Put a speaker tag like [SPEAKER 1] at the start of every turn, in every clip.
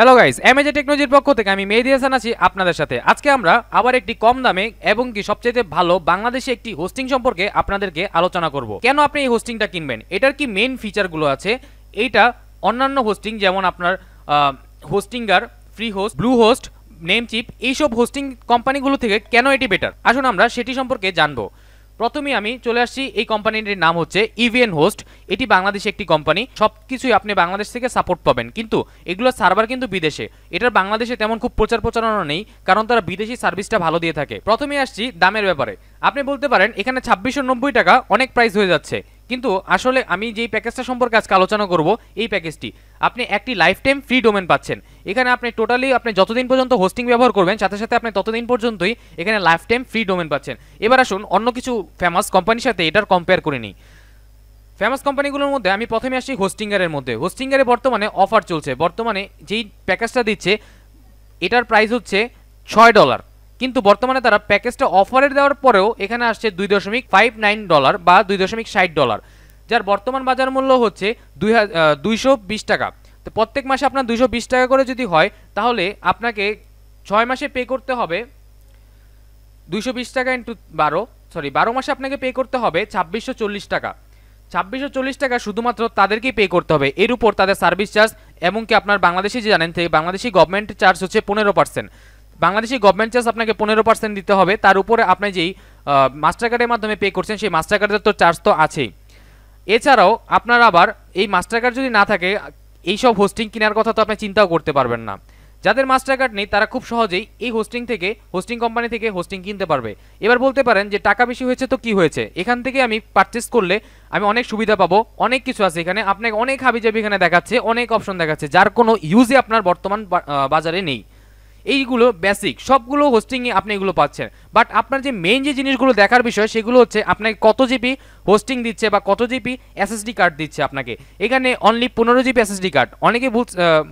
[SPEAKER 1] hello guys এমএজে টেকনোলজির পক্ষ থেকে আমি মেহেদি হাসান আছি আপনাদের সাথে আজকে আমরা আবার একটি কম দামে এবং কি সবচেয়ে ভালো বাংলাদেশে একটি হোস্টিং সম্পর্কে আপনাদেরকে আলোচনা করব কেন আপনি এই হোস্টিংটা কিনবেন এটার কি মেন ফিচারগুলো আছে এইটা অন্যান্য হোস্টিং যেমন আপনার Hostinger free host Bluehost Namecheap এইসব হোস্টিং কোম্পানিগুলো থেকে কেন এটি বেটার আসুন আমরা সেটি সম্পর্কে জানবো প্রথমে আমি চলে আসছি এই কোম্পানিটির নাম হচ্ছে ইভিএন e হোস্ট এটি বাংলাদেশে একটি কোম্পানি সব কিছুই আপনি বাংলাদেশ থেকে সাপোর্ট পাবেন কিন্তু এগুলো সার্ভার কিন্তু বিদেশে এটার বাংলাদেশে তেমন খুব প্রচার প্রচারণা নেই কারণ তারা বিদেশি সার্ভিসটা ভালো দিয়ে থাকে প্রথমে আসছি দামের ব্যাপারে আপনি বলতে পারেন এখানে ছাব্বিশশো টাকা অনেক প্রাইস হয়ে যাচ্ছে কিন্তু আসলে আমি যেই প্যাকেজটা সম্পর্কে আজকে আলোচনা করব এই প্যাকেজটি আপনি একটি লাইফ টাইম ফ্রি ডোমেন পাচ্ছেন এখানে আপনি টোটালি আপনি যতদিন পর্যন্ত হোস্টিং ব্যবহার করবেন সাথে সাথে আপনি ততদিন পর্যন্তই এখানে লাইফ টাইম ফ্রি ডোমেন পাচ্ছেন এবার আসুন অন্য কিছু ফেমাস কোম্পানির সাথে এটার কম্পেয়ার করে নিই ফেমাস কোম্পানিগুলোর মধ্যে আমি প্রথমে আসি হোস্টিংয়ারের মধ্যে হোস্টিংয়ারে বর্তমানে অফার চলছে বর্তমানে যেই প্যাকেজটা দিচ্ছে এটার প্রাইস হচ্ছে ছয় ডলার কিন্তু বর্তমানে তারা প্যাকেজটা অফারে দেওয়ার পরেও এখানে আসছে দুই দশমিক ফাইভ নাইন ডলার বা দুই দশমিক ষাট ডলার যার বর্তমান বাজার মূল্য হচ্ছে দুই হাজার টাকা তো প্রত্যেক মাসে আপনার দুইশো বিশ টাকা করে যদি হয় তাহলে আপনাকে ছয় মাসে পে করতে হবে দুইশো বিশ টাকা ইন্টু বারো সরি বারো মাসে আপনাকে পে করতে হবে ছাব্বিশশো চল্লিশ টাকা ছাব্বিশশো চল্লিশ টাকা শুধুমাত্র তাদেরকেই পে করতে হবে এর উপর তাদের সার্ভিস চার্জ এমনকি আপনার বাংলাদেশি যে জানেন থেকে বাংলাদেশি গভর্নমেন্ট চার্জ হচ্ছে পনেরো পার্সেন্ট বাংলাদেশি গভর্নমেন্ট চার্জ আপনাকে পনেরো পার্সেন্ট দিতে হবে তার উপরে আপনি যেই মাস্টার কার্ডের মাধ্যমে পে করছেন সেই মাস্টার কার্ডের তো চার্জ তো আছেই এছাড়াও আপনার আবার এই মাস্টার কার্ড যদি না থাকে এই সব হোস্টিং কেনার কথা তো আপনি চিন্তাও করতে পারবেন না যাদের মাস্টার কার্ড নেই তারা খুব সহজেই এই হোস্টিং থেকে হোস্টিং কোম্পানি থেকে হোস্টিং কিনতে পারবে এবার বলতে পারেন যে টাকা বেশি হয়েছে তো কি হয়েছে এখান থেকে আমি পারচেস করলে আমি অনেক সুবিধা পাবো অনেক কিছু আছে এখানে আপনাকে অনেক হাবিজাবি এখানে দেখাচ্ছে অনেক অপশন দেখাচ্ছে যার কোনো ইউজই আপনার বর্তমান বাজারে নেই এইগুলো বেসিক সবগুলো হোস্টিংয়ে আপনি এগুলো পাচ্ছেন বাট আপনার যে মেইন যে জিনিসগুলো দেখার বিষয় সেগুলো হচ্ছে আপনাকে কত জিবি হোস্টিং দিচ্ছে বা কত জিবি এসএসডি কার্ড দিচ্ছে আপনাকে এখানে অনলি পনেরো জিবি এসএসডি কার্ড অনেকে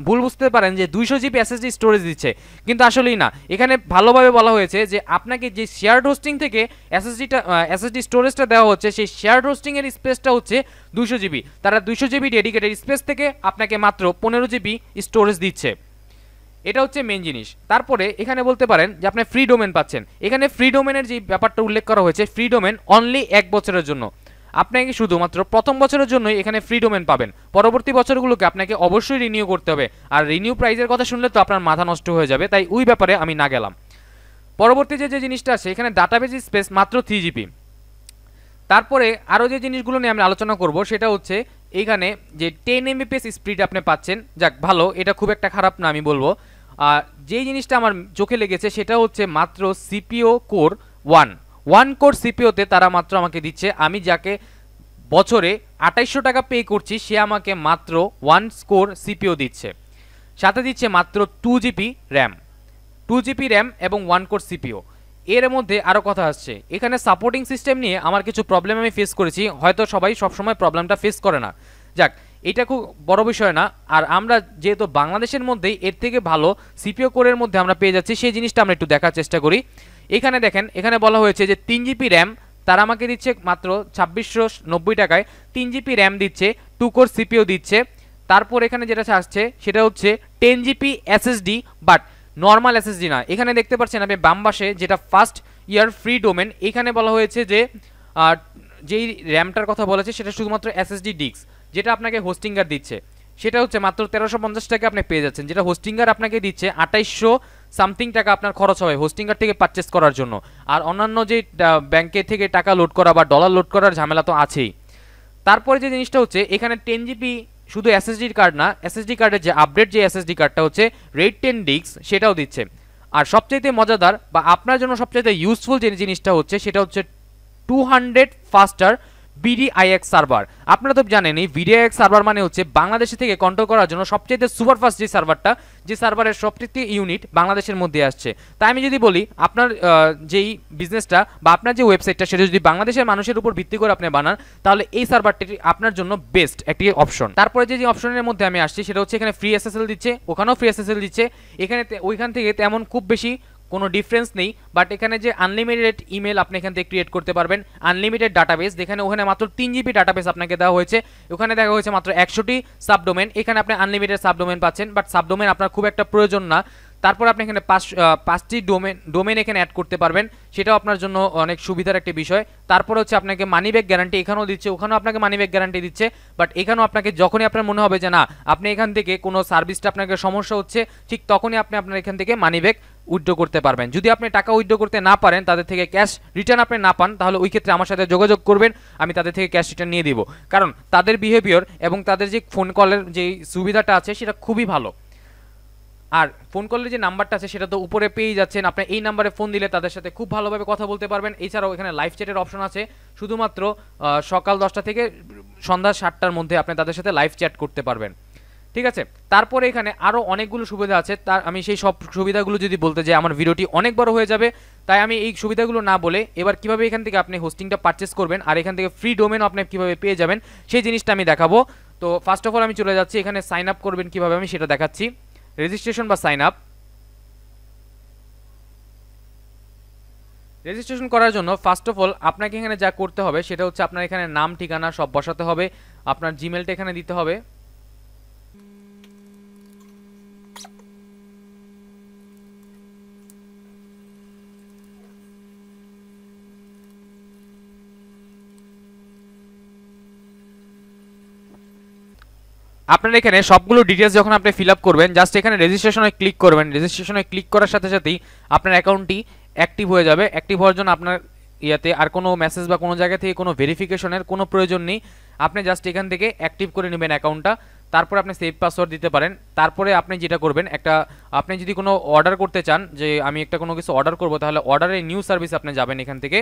[SPEAKER 1] ভুল বুঝতে পারেন যে দুইশো জিবি এসএসডি স্টোরেজ দিচ্ছে কিন্তু আসলেই না এখানে ভালোভাবে বলা হয়েছে যে আপনাকে যে শেয়ার্ড হোস্টিং থেকে এসএসডিটা এসএসডি স্টোরেজটা দেওয়া হচ্ছে সেই শেয়ার্ড হোস্টিংয়ের স্পেসটা হচ্ছে দুশো জিবি তারা দুশো জিবি ডেডিকেটেড স্পেস থেকে আপনাকে মাত্র পনেরো জিবি স্টোরেজ দিচ্ছে এটা হচ্ছে মেন জিনিস তারপরে এখানে বলতে পারেন যে আপনি ফ্রি ডোমেন পাচ্ছেন এখানে ফ্রি ডোমেনের যে ব্যাপারটা উল্লেখ করা হয়েছে ফ্রি ডোমেন অনলি এক বছরের জন্য আপনাকে শুধুমাত্র প্রথম বছরের জন্যই এখানে ফ্রি ডোমেন পাবেন পরবর্তী বছরগুলোকে আপনাকে অবশ্যই রিনিউ করতে হবে আর রিনিউ প্রাইজের কথা শুনলে তো আপনার মাথা নষ্ট হয়ে যাবে তাই ওই ব্যাপারে আমি না গেলাম পরবর্তী যে যে জিনিসটা আছে এখানে ডাটাবেজ স্পেস মাত্র থ্রি জিবি তারপরে আরও যে জিনিসগুলো নিয়ে আমি আলোচনা করব সেটা হচ্ছে এখানে যে টেন এমবিপিএস স্পিড আপনি পাচ্ছেন যাক ভালো এটা খুব একটা খারাপ না আমি বলবো যেই জিনিসটা আমার চোখে লেগেছে সেটা হচ্ছে মাত্র CPU core one one core সিপিওতে তারা মাত্র আমাকে দিচ্ছে আমি যাকে বছরে আঠাইশশো টাকা পে করছি সে আমাকে মাত্র ওয়ান স্কোর সিপিও দিচ্ছে সাথে দিচ্ছে মাত্র two GB RAM two GB RAM এবং ওয়ান কোর সিপিও এর মধ্যে আরও কথা আসছে এখানে সাপোর্টিং সিস্টেম নিয়ে আমার কিছু প্রবলেম আমি ফেস করেছি হয়তো সবাই সবসময় প্রবলেমটা ফেস করে না যাক এটা খুব বড় বিষয় না আর আমরা যেহেতু বাংলাদেশের মধ্যেই এর থেকে ভালো সিপিও কোরের মধ্যে আমরা পেয়ে যাচ্ছি সেই জিনিসটা আমরা একটু দেখার চেষ্টা করি এখানে দেখেন এখানে বলা হয়েছে যে তিন জিপি র্যাম তারা আমাকে দিচ্ছে মাত্র ছাব্বিশশো নব্বই টাকায় তিন জিপি র্যাম দিচ্ছে টু কোর সিপিও দিচ্ছে তারপর এখানে যেটা আসছে সেটা হচ্ছে ten GB SSD but normal SSD না এখানে দেখতে পাচ্ছেন আপনি বামবাসে যেটা ফার্স্ট ইয়ার ফ্রি ডোমেন এখানে বলা হয়েছে যে যেই র্যামটার কথা বলেছে সেটা শুধুমাত্র এসএসডি ডিস্ক যেটা আপনাকে হোস্টিংগার দিচ্ছে সেটা হচ্ছে মাত্র তেরোশো পঞ্চাশ টাকা আপনি পেয়ে যাচ্ছেন যেটা হোস্টিংগার আপনাকে দিচ্ছে আঠাইশশো সামথিং টাকা আপনার খরচ হবে হোস্টিংগার থেকে পারচেস করার জন্য আর অন্যান্য যে ব্যাংকে থেকে টাকা লোড করা বা ডলার লোড করার ঝামেলা তো আছেই তারপরে যে জিনিসটা হচ্ছে এখানে টেন জিবি শুধু এসএসডির কার্ড না এসএসডি কার্ডের যে আপডেট যে এসএসডি কার্ডটা হচ্ছে রেড টেন ডিস্ক সেটাও দিচ্ছে আর সবচাইতে মজাদার বা আপনার জন্য সবচাইতে ইউজফুল যে জিনিসটা হচ্ছে সেটা হচ্ছে টু হান্ড্রেড ফাস্টার বিডিআইএক্স সার্ভার আপনারা তো জানেনই বিডিআইএক্স সার্ভার মানে হচ্ছে বাংলাদেশে থেকে কন্ট্রোল করার জন্য সবচেয়ে সুপারফাস্ট যে সার্ভারটা যে সার্ভারের সবচেয়ে ইউনিট বাংলাদেশের মধ্যে আসছে তাই আমি যদি বলি আপনার যেই বিজনেসটা বা আপনার যে ওয়েবসাইটটা সেটা যদি বাংলাদেশের মানুষের উপর ভিত্তি করে আপনি বানান তাহলে এই সার্ভারটি আপনার জন্য বেস্ট একটি অপশন তারপরে যে অপশনের মধ্যে আমি আসছি সেটা হচ্ছে এখানে ফ্রি এসএসএল দিচ্ছে ওখানেও ফ্রি এসএসএল দিচ্ছে এখানে ওইখান থেকে তেমন খুব বেশি কোনো ডিফারেন্স নেই বাট এখানে যে আনলিমিটেড ইমেল আপনি এখান থেকে ক্রিয়েট করতে পারবেন আনলিমিটেড ডাটাবেস যেখানে ওখানে মাত্র তিন জিবি ডাটাবেস আপনাকে দেওয়া হয়েছে ওখানে দেখা হয়েছে মাত্র একশোটি সাবডোমেন এখানে আপনি আনলিমিটেড সাবডোমেন পাচ্ছেন বাট সাবডোমেন আপনার খুব একটা প্রয়োজন না তারপর আপনি এখানে পাঁচ পাঁচটি ডোমেন ডোমেন এখানে অ্যাড করতে পারবেন সেটাও আপনার জন্য অনেক সুবিধার একটি বিষয় তারপর হচ্ছে আপনাকে মানি ব্যাগ গ্যারান্টি এখানেও দিচ্ছে ওখানেও আপনাকে মানি ব্যাগ গ্যারান্টি দিচ্ছে বাট এখানেও আপনাকে যখনই আপনার মনে হবে যে না আপনি এখান থেকে কোনো সার্ভিসটা আপনাকে সমস্যা হচ্ছে ঠিক তখনই আপনি আপনার এখান থেকে মানি ব্যাগ উইথড্র করতে পারবেন যদি আপনি টাকা উইথড্র করতে না পারেন তাদের থেকে ক্যাশ রিটার্ন আপনি না পান তাহলে ওই ক্ষেত্রে আমার সাথে যোগাযোগ করবেন আমি তাদের থেকে ক্যাশ রিটার্ন নিয়ে দিব কারণ তাদের বিহেভিয়র এবং তাদের যে ফোন কলের যে সুবিধাটা আছে সেটা খুবই ভালো আর ফোন কলের যে নাম্বারটা আছে সেটা তো উপরে পেয়ে যাচ্ছেন আপনি এই নাম্বারে ফোন দিলে তাদের সাথে খুব ভালোভাবে কথা বলতে পারবেন এছাড়াও এখানে লাইভ চ্যাটের অপশন আছে শুধুমাত্র সকাল দশটা থেকে সন্ধ্যা সাতটার মধ্যে আপনি তাদের সাথে লাইভ চ্যাট করতে পারবেন ঠিক আছে তারপরে এখানে আরও অনেকগুলো সুবিধা আছে তার আমি সেই সব সুবিধাগুলো যদি বলতে যাই আমার ভিডিওটি অনেক বড় হয়ে যাবে তাই আমি এই সুবিধাগুলো না বলে এবার কিভাবে এখান থেকে আপনি হোস্টিংটা পারচেস করবেন আর এখান থেকে ফ্রি ডোমেন আপনি কীভাবে পেয়ে যাবেন সেই জিনিসটা আমি দেখাবো তো ফার্স্ট অফ অল আমি চলে যাচ্ছি এখানে সাইন আপ করবেন কীভাবে আমি সেটা দেখাচ্ছি রেজিস্ট্রেশন বা সাইন আপ রেজিস্ট্রেশন করার জন্য ফার্স্ট অফ অল আপনাকে এখানে যা করতে হবে সেটা হচ্ছে আপনার এখানে নাম ঠিকানা সব বসাতে হবে আপনার জিমেলটা এখানে দিতে হবে আপনার এখানে সবগুলো ডিটেলস যখন আপনি ফিল আপ করবেন জাস্ট এখানে রেজিস্ট্রেশনে ক্লিক করবেন রেজিস্ট্রেশনে ক্লিক করার সাথে সাথেই আপনার অ্যাকাউন্টটি অ্যাক্টিভ হয়ে যাবে অ্যাক্টিভ হওয়ার জন্য আপনার ইয়াতে আর কোনো মেসেজ বা কোনো জায়গা থেকে কোনো ভেরিফিকেশনের কোনো প্রয়োজন নেই আপনি জাস্ট এখান থেকে অ্যাক্টিভ করে নেবেন অ্যাকাউন্টটা তারপরে আপনি সেভ পাসওয়ার্ড দিতে পারেন তারপরে আপনি যেটা করবেন একটা আপনি যদি কোনো অর্ডার করতে চান যে আমি একটা কোনো কিছু অর্ডার করবো তাহলে অর্ডারে নিউ সার্ভিস আপনি যাবেন এখান থেকে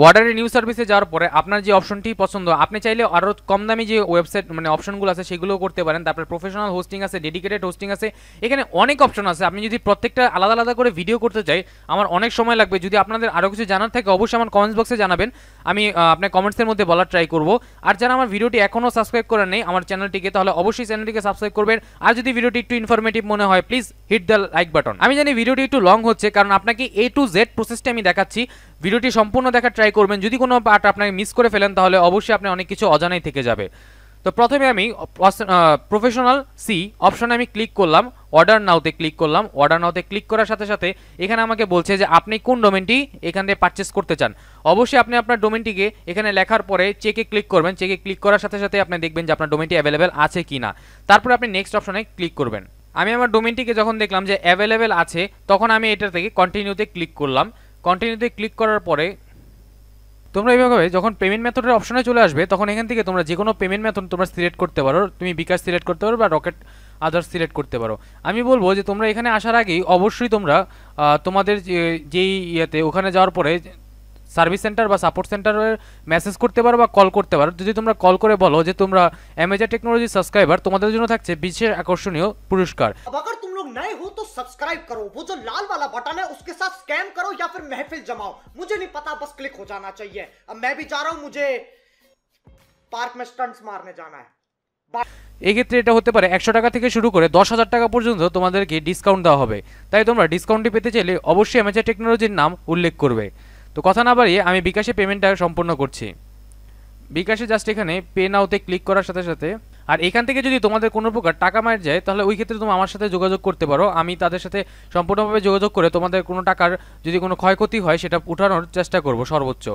[SPEAKER 1] ওয়াটারের নিউ সার্ভিসে যাওয়ার পরে আপনার যে অপশনটি পছন্দ আপনি চাইলে আরও কম দামি যে ওয়েবসাইট মানে অপশনগুলো আছে সেগুলো করতে পারেন তারপরে প্রফেশনাল হোস্টিং আছে ডেডিকেটেড হোস্টিং আছে এখানে অনেক অপশন আছে আপনি যদি প্রত্যেকটা আলাদা আলাদা করে ভিডিও করতে চাই আমার অনেক সময় লাগবে যদি আপনাদের আরও কিছু জানার থাকে অবশ্যই আমার কমেন্টস বক্সে জানাবেন আমি আপনার কমেন্টসের মধ্যে বলার ট্রাই করব আর যারা আমার ভিডিওটি এখনও সাবস্ক্রাইব করেন নেই আমার চ্যানেলটিকে তাহলে অবশ্যই চ্যানেলটিকে সাবস্ক্রাইব করবেন আর যদি ভিডিওটি একটু ইনফরমেটিভ মনে হয় please hit the like button আমি জানি ভিডিওটি একটু লং হচ্ছে কারণ আপনাকে এ টু জেড প্রসেসটি আমি দেখাচ্ছি ভিডিওটি সম্পূর্ণ দেখার ট্রাই করবেন যদি কোনো পার্ট আপনাকে মিস করে ফেলেন তাহলে অবশ্যই আপনি অনেক কিছু অজানাই থেকে যাবে তো প্রথমে আমি প্রফেশনাল সি অপশনে আমি ক্লিক করলাম অর্ডার নাওতে ক্লিক করলাম অর্ডার নাওতে ক্লিক করার সাথে সাথে এখানে আমাকে বলছে যে আপনি কোন ডোমেনটি এখান থেকে পারচেস করতে চান অবশ্যই আপনি আপনার ডোমেনটিকে এখানে লেখার পরে চেকে ক্লিক করবেন চেকে ক্লিক করার সাথে সাথে আপনি দেখবেন যে আপনার ডোমেনটি অ্যাভেলেবেল আছে কি না তারপরে আপনি নেক্সট অপশনে ক্লিক করবেন আমি আমার ডোমেনটিকে যখন দেখলাম যে অ্যাভেলেবেল আছে তখন আমি এটা থেকে কন্টিনিউতে ক্লিক করলাম কন্টিনিউতে ক্লিক করার পরে তোমরা এইভাবে যখন পেমেন্ট মেথডের অপশনে চলে আসবে তখন এখান থেকে তোমরা যে কোনো পেমেন্ট মেথড তোমরা সিলেক্ট করতে পারো তুমি বিকাশ সিলেক্ট করতে পারো বা রকেট আদার্স সিলেক্ট করতে পারো আমি বলবো যে তোমরা এখানে আসার আগেই অবশ্যই তোমরা তোমাদের যেই ইয়েতে ওখানে যাওয়ার পরে সার্ভিস সেন্টার বা সাপোর্ট সেন্টারের মেসেজ করতে পারো বা কল করতে পারো যদি তোমরা কল করে বলো যে তোমরা অ্যামেজা টেকনোলজি সাবস্ক্রাইবার তোমাদের জন্য থাকছে বিশেষ আকর্ষণীয় পুরস্কার नए हो तो सब्सक्राइब करो वो जो लाल वाला बटन है उसके साथ स्कैम करो या फिर महफिल जमाओ मुझे नहीं पता बस क्लिक हो जाना चाहिए अब मैं भी जा रहा हूं मुझे पार्क में পার্ক স্টান্টস মারনে জানা এক্ষেত্রে এটা হতে পারে একশো টাকা থেকে শুরু করে দশ হাজার টাকা পর্যন্ত তোমাদেরকে ডিসকাউন্ট দেওয়া হবে তাই তোমরা ডিসকাউন্টটি পেতে চাইলে অবশ্যই এমএচআর টেকনোলজির নাম উল্লেখ করবে তো কথা না বাড়িয়ে আমি বিকাশে পেমেন্টটা সম্পন্ন করছি বিকাশে জাস্ট এখানে পে নাওতে ক্লিক করার সাথে সাথে আর এখান থেকে যদি তোমাদের কোনো প্রকার টাকা মার যায় তাহলে ওই ক্ষেত্রে তুমি আমার সাথে যোগাযোগ করতে পারো আমি তাদের সাথে সম্পূর্ণভাবে যোগাযোগ করে তোমাদের কোনো টাকার যদি কোনো ক্ষয়ক্ষতি হয় সেটা উঠানোর চেষ্টা করব সর্বোচ্চ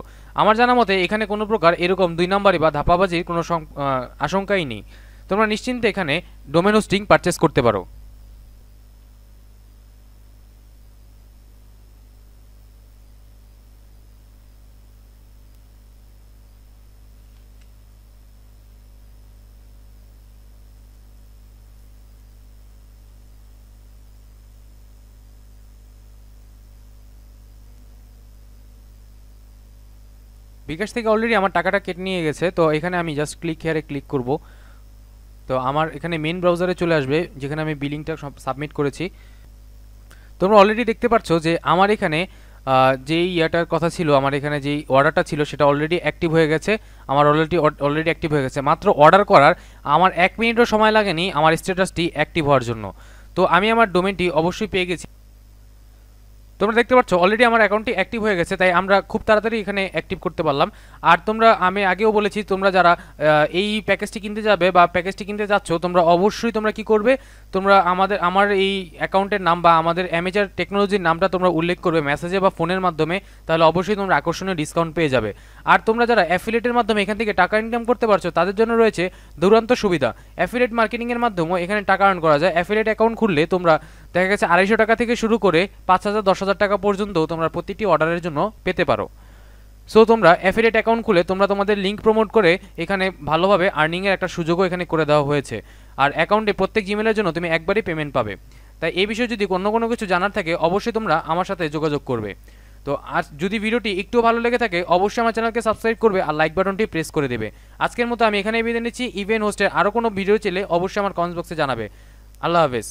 [SPEAKER 1] আমার জানা মতে এখানে কোনো প্রকার এরকম দুই নম্বরই বা ধাপাবাজির কোনো আশঙ্কাই নেই তোমরা নিশ্চিন্তে এখানে ডোমেনোস্টিং পারচেস করতে পারো বিকাশ থেকে অলরেডি আমার টাকাটা কেটে নিয়ে গেছে তো এখানে আমি জাস্ট ক্লিক হেয়ারে ক্লিক করব তো আমার এখানে মেন ব্রাউজারে চলে আসবে যেখানে আমি বিলিংটা সাবমিট করেছি তোমরা অলরেডি দেখতে পাচ্ছ যে আমার এখানে যেই ইয়াটার কথা ছিল আমার এখানে যেই অর্ডারটা ছিল সেটা অলরেডি অ্যাক্টিভ হয়ে গেছে আমার অলরেডি অলরেডি অ্যাক্টিভ হয়ে গেছে মাত্র অর্ডার করার আমার এক মিনিটও সময় লাগেনি আমার স্ট্যাটাসটি অ্যাক্টিভ হওয়ার জন্য তো আমি আমার ডোমেনটি অবশ্যই পেয়ে গেছি তোমরা দেখতে পাচ্ছ অলরেডি আমার অ্যাকাউন্টটি অ্যাক্টিভ হয়ে গেছে তাই আমরা খুব তাড়াতাড়ি এখানে অ্যাক্টিভ করতে পারলাম আর তোমরা আমি আগেও বলেছি তোমরা যারা এই প্যাকেজটি কিনতে যাবে বা প্যাকেজটি কিনতে যাচ্ছ তোমরা অবশ্যই তোমরা কি করবে তোমরা আমাদের আমার এই অ্যাকাউন্টের নাম বা আমাদের অ্যামেজার টেকনোলজির নামটা তোমরা উল্লেখ করবে মেসেজে বা ফোনের মাধ্যমে তাহলে অবশ্যই তোমরা আকর্ষণীয় ডিসকাউন্ট পেয়ে যাবে আর তোমরা যারা অ্যাফিলেটের মাধ্যমে এখান থেকে টাকা ইনকাম করতে পারছো তাদের জন্য রয়েছে দুরান্ত সুবিধা অ্যাফিলেট মার্কেটিংয়ের মাধ্যমেও এখানে টাকা আর্ন করা যায় অ্যাফিলেট অ্যাকাউন্ট খুললে তোমরা দেখা গেছে আড়াইশো টাকা থেকে শুরু করে পাঁচ হাজার দশ হাজার টাকা পর্যন্ত তোমরা প্রতিটি অর্ডারের জন্য পেতে পারো সো তোমরা অ্যাফিলিয়েট অ্যাকাউন্ট খুলে তোমরা তোমাদের লিঙ্ক প্রমোট করে এখানে ভালোভাবে আর্নিংয়ের একটা সুযোগও এখানে করে দেওয়া হয়েছে আর অ্যাকাউন্টে প্রত্যেক জিমেলের জন্য তুমি একবারই পেমেন্ট পাবে তাই এই বিষয়ে যদি অন্য কোনো কিছু জানার থাকে অবশ্যই তোমরা আমার সাথে যোগাযোগ করবে তো আজ যদি ভিডিওটি একটু ভালো লেগে থাকে অবশ্যই আমার চ্যানেলকে সাবস্ক্রাইব করবে আর লাইক বাটনটি প্রেস করে দেবে আজকের মতো আমি এখানেই বিদায় নিচ্ছি ইভেন হোস্টের আরও কোনো ভিডিও চেলে অবশ্যই আমার কমেন্ট বক্সে জানাবে আল্লাহ হাফেজ